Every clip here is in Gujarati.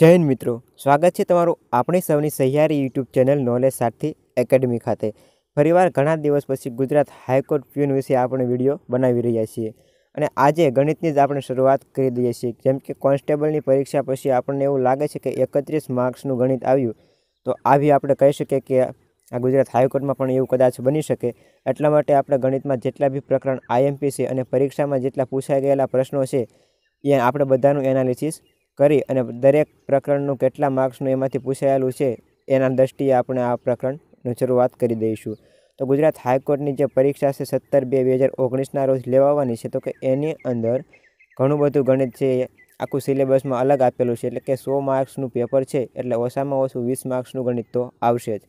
જૈન મિત્રો સ્વાગત છે તમારું આપણી સૌની સહિયારી યુટ્યુબ ચેનલ નોલેજ સાથી એકેડમી ખાતે ફરીવાર ઘણા દિવસ પછી ગુજરાત હાઈકોર્ટ પ્યુન વિશે આપણે વિડીયો બનાવી રહ્યા છીએ અને આજે ગણિતની જ આપણે શરૂઆત કરી દઈએ છીએ જેમ કે કોન્સ્ટેબલની પરીક્ષા પછી આપણને એવું લાગે છે કે એકત્રીસ માર્ક્સનું ગણિત આવ્યું તો આવી આપણે કહી શકીએ કે આ ગુજરાત હાઈકોર્ટમાં પણ એવું કદાચ બની શકે એટલા માટે આપણે ગણિતમાં જેટલા બી પ્રકરણ આઈએમપી છે અને પરીક્ષામાં જેટલા પૂછાઈ ગયેલા પ્રશ્નો છે એ આપણે બધાનું એનાલિસિસ કરી અને દરેક પ્રકરણનું કેટલા માર્ક્સનું એમાંથી પૂછાયેલું છે એના દૃષ્ટિએ આપણે આ પ્રકરણની શરૂઆત કરી દઈશું તો ગુજરાત હાઈકોર્ટની જે પરીક્ષા છે સત્તર બે બે હજાર ઓગણીસના રોજ લેવાવાની છે તો કે એની અંદર ઘણું બધું ગણિત છે આખું સિલેબસમાં અલગ આપેલું છે એટલે કે સો માર્ક્સનું પેપર છે એટલે ઓછામાં ઓછું વીસ માર્ક્સનું ગણિત તો આવશે જ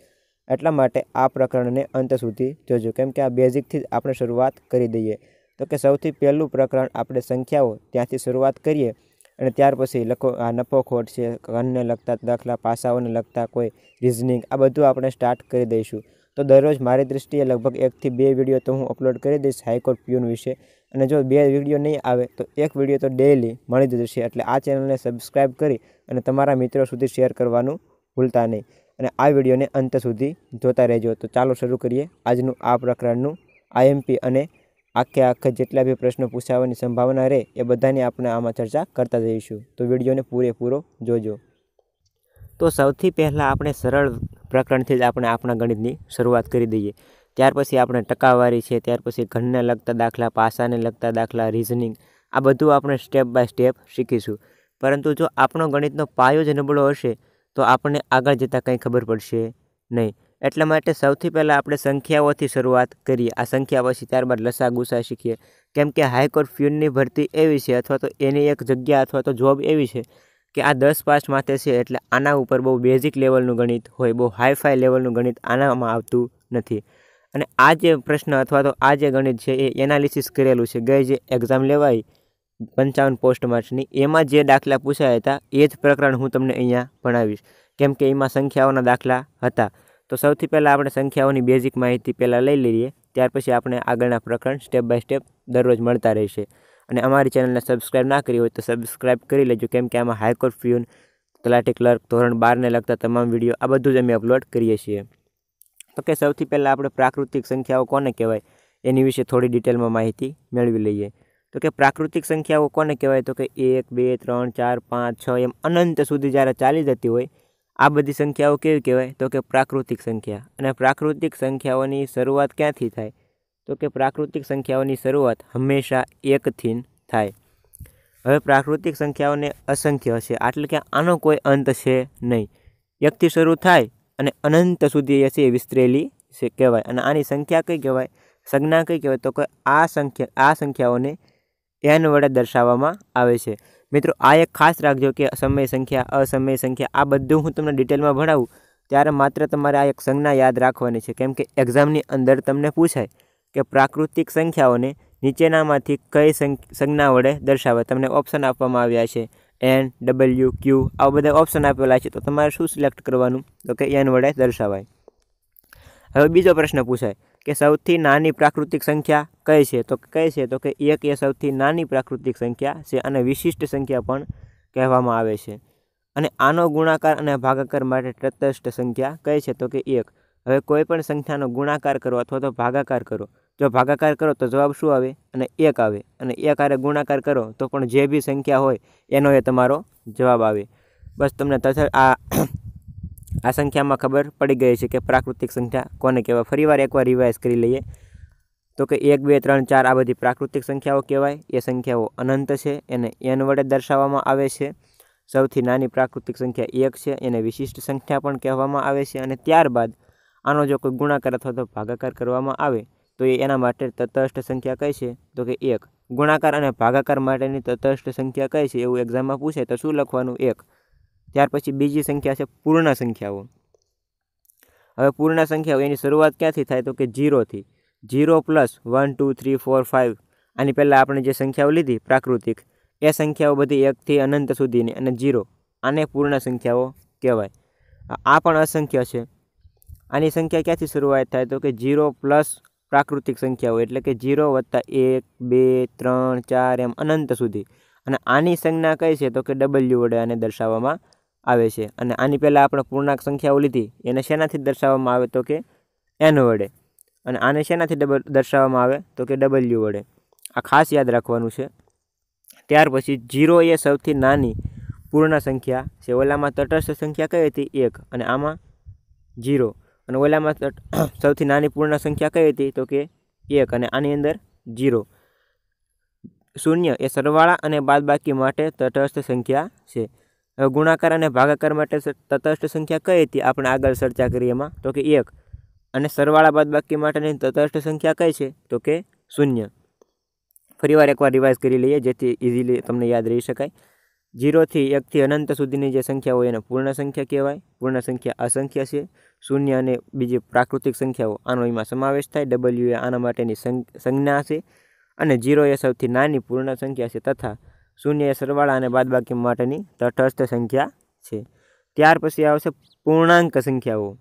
એટલા માટે આ પ્રકરણને અંત સુધી જોજો કેમ કે આ બેઝિકથી જ આપણે શરૂઆત કરી દઈએ તો કે સૌથી પહેલું પ્રકરણ આપણે સંખ્યાઓ ત્યાંથી શરૂઆત કરીએ અને ત્યાર પછી લખો આ નફો ખોટ છે ઘનને લગતા દાખલા પાસાઓને લગતા કોઈ રિઝનિંગ આ બધું આપણે સ્ટાર્ટ કરી દઈશું તો દરરોજ મારી દૃષ્ટિએ લગભગ એકથી બે વિડીયો તો હું અપલોડ કરી દઈશ હાઈકોર્ટ પ્યુન વિશે અને જો બે વિડીયો નહીં આવે તો એક વિડીયો તો ડેઈલી મળી જ જશે એટલે આ ચેનલને સબસ્ક્રાઈબ કરી અને તમારા મિત્રો સુધી શેર કરવાનું ભૂલતા નહીં અને આ વિડીયોને અંત સુધી જોતા રહેજો તો ચાલો શરૂ કરીએ આજનું આ પ્રકરણનું આઈએમપી અને આખે આખે જેટલા બી પ્રશ્નો પૂછાવાની સંભાવના રહે એ બધાની આપણે આમાં ચર્ચા કરતા જઈશું તો વિડીયોને પૂરેપૂરો જોજો તો સૌથી પહેલાં આપણે સરળ પ્રકરણથી જ આપણે આપણા ગણિતની શરૂઆત કરી દઈએ ત્યાર પછી આપણે ટકાવારી છે ત્યાર પછી ઘણને લગતા દાખલા પાસાને લગતા દાખલા રીઝનિંગ આ બધું આપણે સ્ટેપ બાય સ્ટેપ શીખીશું પરંતુ જો આપણો ગણિતનો પાયો જ નબળો હશે તો આપણને આગળ જતાં કંઈ ખબર પડશે નહીં એટલા માટે સૌથી પહેલાં આપણે સંખ્યાઓથી શરૂઆત કરીએ આ સંખ્યા પછી ત્યારબાદ લસા ગુસા શીખીએ કેમ કે હાઈકોર્ટ ફ્યુનની ભરતી એવી છે અથવા તો એની એક જગ્યા અથવા તો જોબ એવી છે કે આ દસ પાસ માટે છે એટલે આના ઉપર બહુ બેઝિક લેવલનું ગણિત હોય બહુ હાઈફાઈ લેવલનું ગણિત આનામાં આવતું નથી અને આ જે પ્રશ્ન અથવા તો આ જે ગણિત છે એ એનાલિસિસ કરેલું છે ગઈ જે એક્ઝામ લેવાય પંચાવન પોસ્ટ માર્ક્સની એમાં જે દાખલા પૂછાયા હતા એ જ પ્રકરણ હું તમને અહીંયા ભણાવીશ કેમ કે એમાં સંખ્યાઓના દાખલા હતા તો સૌથી પહેલાં આપણે સંખ્યાઓની બેઝિક માહિતી પહેલાં લઈ લઈએ ત્યાર પછી આપણે આગળના પ્રકરણ સ્ટેપ બાય સ્ટેપ દરરોજ મળતા રહેશે અને અમારી ચેનલને સબસ્ક્રાઈબ ના કરી હોય તો સબસ્ક્રાઈબ કરી લેજો કેમ કે આમાં હાઈકોર્ટ ફ્યુન તલાટી ક્લર્ક ધોરણ બારને લગતા તમામ વિડીયો આ બધું જ અમે અપલોડ કરીએ છીએ તો કે સૌથી પહેલાં આપણે પ્રાકૃતિક સંખ્યાઓ કોને કહેવાય એની વિશે થોડી ડિટેલમાં માહિતી મેળવી લઈએ તો કે પ્રાકૃતિક સંખ્યાઓ કોને કહેવાય તો કે એક બે ત્રણ ચાર પાંચ છ એમ અનંત સુધી જ્યારે ચાલી જતી હોય આ બધી સંખ્યાઓ કેવી કહેવાય તો કે પ્રાકૃતિક સંખ્યા અને પ્રાકૃતિક સંખ્યાઓની શરૂઆત ક્યાંથી થાય તો કે પ્રાકૃતિક સંખ્યાઓની શરૂઆત હંમેશા એકથી થાય હવે પ્રાકૃતિક સંખ્યાઓને અસંખ્ય હશે એટલે કે આનો કોઈ અંત છે નહીં એકથી શરૂ થાય અને અનંત સુધી એ છે વિસ્તરેલી છે કહેવાય અને આની સંખ્યા કઈ કહેવાય સંજ્ઞા કઈ કહેવાય તો કે આ સંખ્યા આ સંખ્યાઓને એન વડે દર્શાવવામાં આવે છે મિત્રો આ એક ખાસ રાખજો કે સમય સંખ્યા અસમય સંખ્યા આ બધું હું તમને ડિટેલમાં ભણાવું ત્યારે માત્ર તમારે આ એક સંજ્ઞા યાદ રાખવાની છે કેમ કે એક્ઝામની અંદર તમને પૂછાય કે પ્રાકૃતિક સંખ્યાઓને નીચેનામાંથી કઈ સંજ્ઞા વડે દર્શાવે તમને ઓપ્શન આપવામાં આવ્યા છે એન ડબલ્યુ ક્યુ આ બધા ઓપ્શન આપેલા છે તો તમારે શું સિલેક્ટ કરવાનું તો કે એન વડે દર્શાવાય હવે બીજો પ્રશ્ન પૂછાય કે સૌથી નાની પ્રાકૃતિક સંખ્યા કઈ છે તો કઈ છે તો કે એક એ સૌથી નાની પ્રાકૃતિક સંખ્યા છે અને વિશિષ્ટ સંખ્યા પણ કહેવામાં આવે છે અને આનો ગુણાકાર અને ભાગાકાર માટે તટસ્થ સંખ્યા કઈ છે તો કે એક હવે કોઈ પણ સંખ્યાનો ગુણાકાર કરો અથવા તો ભાગાકાર કરો જો ભાગાકાર કરો તો જવાબ શું આવે અને એક આવે અને એક આરે ગુણાકાર કરો તો પણ જે બી સંખ્યા હોય એનો એ તમારો જવાબ આવે બસ તમને તથા આ આ સંખ્યામાં ખબર પડી ગઈ છે કે પ્રાકૃતિક સંખ્યા કોને કહેવાય ફરીવાર એકવાર રિવાઇઝ કરી લઈએ તો કે એક બે ત્રણ ચાર આ બધી પ્રાકૃતિક સંખ્યાઓ કહેવાય એ સંખ્યાઓ અનંત છે એને એન વડે દર્શાવવામાં આવે છે સૌથી નાની પ્રાકૃતિક સંખ્યા એક છે એને વિશિષ્ટ સંખ્યા પણ કહેવામાં આવે છે અને ત્યારબાદ આનો જો કોઈ ગુણાકાર અથવા તો ભાગાકાર કરવામાં આવે તો એ એના માટે તટસ્થ સંખ્યા કઈ છે તો કે એક ગુણાકાર અને ભાગાકાર માટેની તટસ્થ સંખ્યા કઈ છે એવું એક્ઝામમાં પૂછે તો શું લખવાનું એક ત્યાર પછી બીજી સંખ્યા છે પૂર્ણ સંખ્યાઓ હવે પૂર્ણ સંખ્યાઓ એની શરૂઆત ક્યાંથી થાય તો કે જીરોથી zero plus one two three four five આની પહેલાં આપણે જે સંખ્યાઓ લીધી પ્રાકૃતિક એ સંખ્યાઓ બધી એકથી અનંત સુધીની અને જીરો આને પૂર્ણ સંખ્યાઓ કહેવાય આ પણ અસંખ્ય છે આની સંખ્યા ક્યાંથી શરૂઆત થાય તો કે જીરો પ્લસ પ્રાકૃતિક સંખ્યાઓ એટલે કે જીરો વત્તા એક બે ત્રણ ચાર એમ અનંત સુધી અને આની સંજ્ઞા કઈ છે તો કે ડબલ્યુ વડે આને દર્શાવવામાં આવે છે અને આની પહેલાં આપણે પૂર્ણાંક સંખ્યાઓ લીધી એને શેનાથી દર્શાવવામાં આવે તો કે એન વડે અને આને શેનાથી ડબલ દર્શાવવામાં આવે તો કે ડબલ્યુ વડે આ ખાસ યાદ રાખવાનું છે ત્યાર પછી જીરો એ સૌથી નાની પૂર્ણ સંખ્યા છે ઓલામાં તટસ્થ સંખ્યા કઈ હતી એક અને આમાં જીરો અને ઓલામાં તટ સૌથી નાની પૂર્ણ સંખ્યા કઈ હતી તો કે એક અને આની અંદર જીરો શૂન્ય એ સરવાળા અને બાદબાકી માટે તટસ્થ સંખ્યા છે ગુણાકાર અને ભાગાકાર માટે તટસ્થ સંખ્યા કઈ હતી આપણે આગળ ચર્ચા કરી એમાં તો કે એક અને સરવાળા બાદબાકી માટેની તટસ્થ સંખ્યા કઈ છે તો કે શૂન્ય ફરીવાર એકવાર રિવાઇઝ કરી લઈએ જેથી ઇઝીલી તમને યાદ રહી શકાય જીરોથી એકથી અનંત સુધીની જે સંખ્યા હોય એને પૂર્ણ સંખ્યા કહેવાય પૂર્ણ સંખ્યા અસંખ્યા છે શૂન્ય અને બીજી પ્રાકૃતિક સંખ્યાઓ આનો એમાં સમાવેશ થાય ડબલ્યુ એ આના માટેની સંજ્ઞા છે અને જીરો એ સૌથી નાની પૂર્ણ સંખ્યા છે તથા શૂન્ય એ સરવાળા અને બાદબાકી માટેની તટસ્થ સંખ્યા છે ત્યાર પછી આવશે પૂર્ણાંક સંખ્યાઓ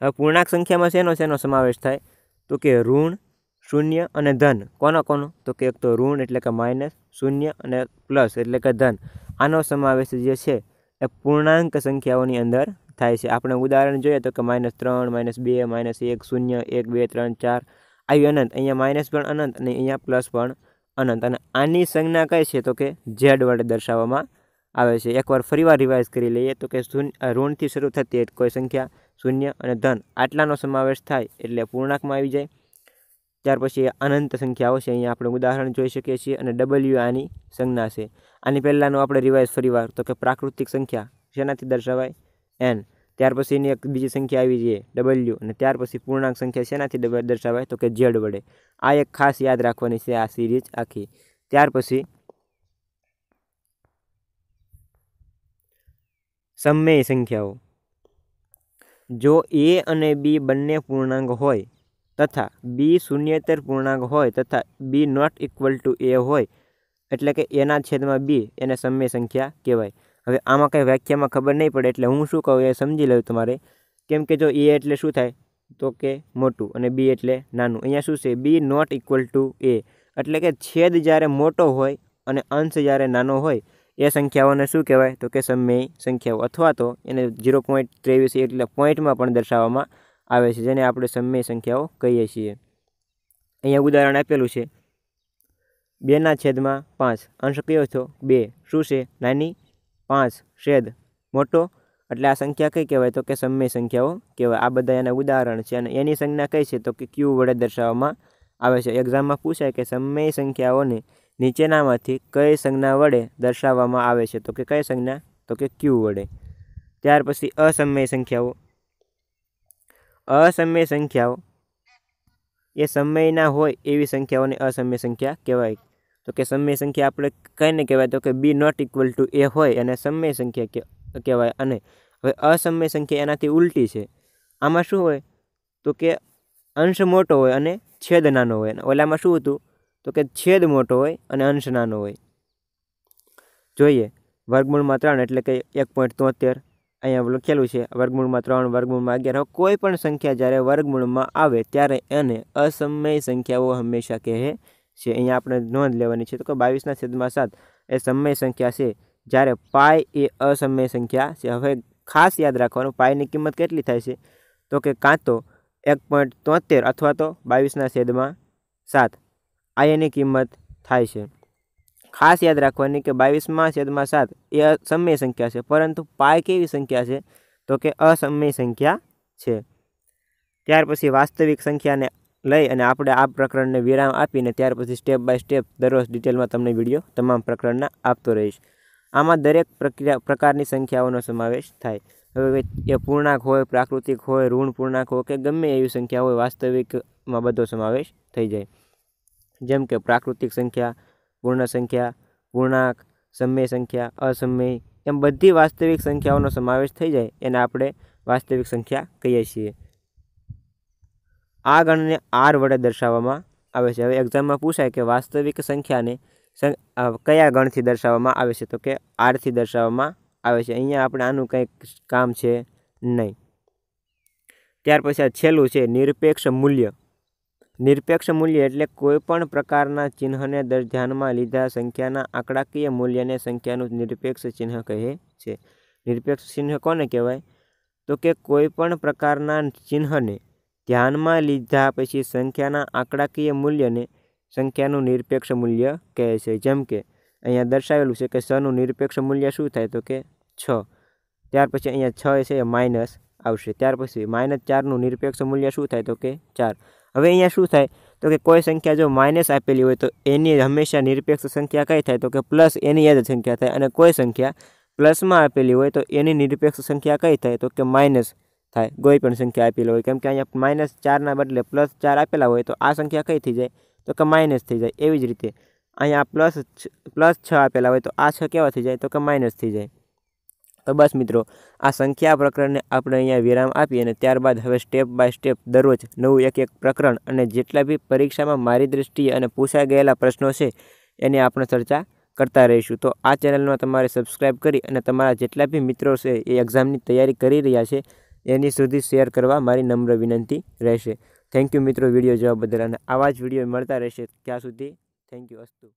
હવે પૂર્ણાંક સંખ્યામાં શેનો શેનો સમાવેશ થાય તો કે ઋણ શૂન્ય અને ધન કોનો કોનો તો કે એક તો ઋણ એટલે કે માઇનસ શૂન્ય અને પ્લસ એટલે કે ધન આનો સમાવેશ જે છે એ પૂર્ણાંક સંખ્યાઓની અંદર થાય છે આપણે ઉદાહરણ જોઈએ તો કે માઇનસ ત્રણ માઇનસ બે માઇનસ એક શૂન્ય એક બે ત્રણ ચાર આવી અનંત અહીંયા માઇનસ પણ અનંત અને અહીંયા પ્લસ પણ અનંત અને આની સંજ્ઞા કઈ છે તો કે ઝેડ વડે દર્શાવવામાં આવે છે એકવાર ફરીવાર રિવાઇઝ કરી લઈએ તો કે શૂન્ય ઋણથી શરૂ થતી કોઈ સંખ્યા શૂન્ય અને ધન આટલાનો સમાવેશ થાય એટલે પૂર્ણાંકમાં આવી જાય ત્યાર પછી અનંત સંખ્યાઓ છે અહીંયા આપણે ઉદાહરણ જોઈ શકીએ છીએ અને ડબલ્યુ આની સંજ્ઞા છે આની પહેલાંનો આપણે રિવાઇઝ ફરીવાર તો કે પ્રાકૃતિક સંખ્યા શેનાથી દર્શાવાય એન ત્યાર પછી એની એક બીજી સંખ્યા આવી છે ડબલ્યુ અને ત્યાર પછી પૂર્ણાંક સંખ્યા શેનાથી દર્શાવાય તો કે ઝેડ વડે આ એક ખાસ યાદ રાખવાની છે આ સિરીઝ આખી ત્યાર પછી સમય સંખ્યાઓ જો એ અને બી બંને પૂર્ણાંક હોય તથા બી શૂન્યતર પૂર્ણાંક હોય તથા B not equal to A હોય એટલે કે એના છેદમાં બી એને સમય સંખ્યા કહેવાય હવે આમાં કંઈ વ્યાખ્યામાં ખબર નહીં પડે એટલે હું શું કહું એ સમજી લઉં તમારે કેમ કે જો એ એટલે શું થાય તો કે મોટું અને બી એટલે નાનું અહીંયા શું છે B not equal to A એટલે કે છેદ જ્યારે મોટો હોય અને અંશ જ્યારે નાનો હોય એ સંખ્યાઓને શું કહેવાય તો કે સમય સંખ્યાઓ અથવા તો એને ઝીરો પોઈન્ટ ત્રેવીસ એટલે પોઈન્ટમાં પણ દર્શાવવામાં આવે છે જેને આપણે સમય સંખ્યાઓ કહીએ છીએ અહીંયા ઉદાહરણ આપેલું છે બેના છેદમાં પાંચ અંશ કયો થયો બે શું છે નાની પાંચ છેદ મોટો એટલે આ સંખ્યા કઈ કહેવાય તો કે સમય સંખ્યાઓ કહેવાય આ બધા એના ઉદાહરણ છે અને એની સંજ્ઞા કઈ છે તો કે ક્યુ વડે દર્શાવવામાં આવે છે એક્ઝામમાં પૂછાય કે સમય સંખ્યાઓને નીચેનામાંથી કઈ સંજ્ઞા વડે દર્શાવવામાં આવે છે તો કે કઈ સંજ્ઞા તો કે ક્યુ વડે ત્યાર પછી અસમય સંખ્યાઓ અસમય સંખ્યાઓ એ સમયના હોય એવી સંખ્યાઓને અસમય સંખ્યા કહેવાય તો કે સમય સંખ્યા આપણે કઈને કહેવાય તો કે B not equal to A હોય અને સમય સંખ્યા કહેવાય અને હવે અસમય સંખ્યા એનાથી ઉલટી છે આમાં શું હોય તો કે અંશ મોટો હોય અને છેદ નાનો હોય ઓલામાં શું હતું તો કે છેદ મોટો હોય અને અંશ નાનો હોય જોઈએ વર્ગમૂળમાં ત્રણ એટલે કે એક પોઈન્ટ તોતેર અહીંયા લખેલું છે વર્ગમૂળમાં ત્રણ વર્ગમૂળમાં અગિયાર કોઈ પણ સંખ્યા જ્યારે વર્ગમૂળમાં આવે ત્યારે એને અસમય સંખ્યાઓ હંમેશા કહે છે અહીંયા આપણે નોંધ લેવાની છે તો કે બાવીસના છેદમાં સાત એ સમય સંખ્યા છે જ્યારે પાય એ અસમય સંખ્યા છે હવે ખાસ યાદ રાખવાનું પાયની કિંમત કેટલી થાય છે તો કે કાં તો એક પોઈન્ટ તોતેર અથવા તો બાવીસના છેદમાં સાત આ એની કિંમત થાય છે ખાસ યાદ રાખવાની કે બાવીસમાં છેદમાં સાત એ અસમય સંખ્યા છે પરંતુ પાય કેવી સંખ્યા છે તો કે અસમય સંખ્યા છે ત્યાર પછી વાસ્તવિક સંખ્યાને લઈ અને આપણે આ પ્રકરણને વિરામ આપીને ત્યાર પછી સ્ટેપ બાય સ્ટેપ દરરોજ ડિટેલમાં તમને વિડીયો તમામ પ્રકરણના આપતો રહીશ આમાં દરેક પ્રક્રિયા પ્રકારની સંખ્યાઓનો સમાવેશ થાય હવે એ પૂર્ણાંક હોય પ્રાકૃતિક હોય ઋણ પૂર્ણાંક હોય કે ગમે એવી સંખ્યા હોય વાસ્તવિકમાં બધો સમાવેશ થઈ જાય જેમ કે પ્રાકૃતિક સંખ્યા પૂર્ણ સંખ્યા પૂર્ણાંક સમય સંખ્યા અસમય એમ બધી વાસ્તવિક સંખ્યાઓનો સમાવેશ થઈ જાય એને આપણે વાસ્તવિક સંખ્યા કહીએ છીએ આ ગણને આર વડે દર્શાવવામાં આવે છે હવે એક્ઝામમાં પૂછાય કે વાસ્તવિક સંખ્યાને કયા ગણથી દર્શાવવામાં આવે છે તો કે આરથી દર્શાવવામાં આવે છે અહીંયા આપણે આનું કંઈક કામ છે નહીં ત્યાર પછી આ છેલ્લું છે નિરપેક્ષ મૂલ્ય નિરપેક્ષ મૂલ્ય એટલે કોઈપણ પ્રકારના ચિહ્નને દર ધ્યાનમાં લીધા સંખ્યાના આંકડાકીય મૂલ્યને સંખ્યાનું નિરપેક્ષ ચિહ્ન કહે છે નિરપેક્ષ ચિહ્ન કોને કહેવાય તો કે કોઈપણ પ્રકારના ચિહ્નને ધ્યાનમાં લીધા પછી સંખ્યાના આંકડાકીય મૂલ્યને સંખ્યાનું નિરપેક્ષ મૂલ્ય કહે છે જેમ કે અહીંયા દર્શાવેલું છે કે છનું નિરપેક્ષ મૂલ્ય શું થાય તો કે છ ત્યાર પછી અહીંયા છ છે એ માઇનસ આવશે ત્યાર પછી માઇનસ ચારનું નિરપેક્ષ મૂલ્ય શું થાય તો કે ચાર હવે અહીંયા શું થાય તો કે કોઈ સંખ્યા જો માઇનસ આપેલી હોય તો એની હંમેશા નિરપેક્ષ સંખ્યા કઈ થાય તો કે પ્લસ એની જ સંખ્યા થાય અને કોઈ સંખ્યા પ્લસમાં આપેલી હોય તો એની નિરપેક્ષ સંખ્યા કઈ થાય તો કે માઇનસ થાય કોઈ પણ સંખ્યા આપેલી હોય કેમ કે અહીંયા માઇનસ ચારના બદલે પ્લસ ચાર આપેલા હોય તો આ સંખ્યા કઈ થઈ જાય તો કે માઇનસ થઈ જાય એવી જ રીતે અહીંયા પ્લસ પ્લસ છ આપેલા હોય તો આ છ કેવા થઈ જાય તો કે માઇનસ થઈ જાય તો બસ મિત્રો આ સંખ્યા પ્રકરણને આપણે અહીંયા વિરામ આપીએ અને ત્યારબાદ હવે સ્ટેપ બાય સ્ટેપ દરરોજ નવું એક એક પ્રકરણ અને જેટલા બી પરીક્ષામાં મારી દૃષ્ટિએ અને પૂછાઈ ગયેલા પ્રશ્નો છે એની આપણે ચર્ચા કરતા રહીશું તો આ ચેનલમાં તમારે સબસ્ક્રાઈબ કરી અને તમારા જેટલા બી મિત્રો છે એ એક્ઝામની તૈયારી કરી રહ્યા છે એની સુધી શેર કરવા મારી નમ્ર વિનંતી રહેશે થેન્ક યુ મિત્રો વિડીયો જોવા બદલ અને આવા જ વિડીયો મળતા રહેશે ત્યાં સુધી થેન્ક યુ અસ્તુ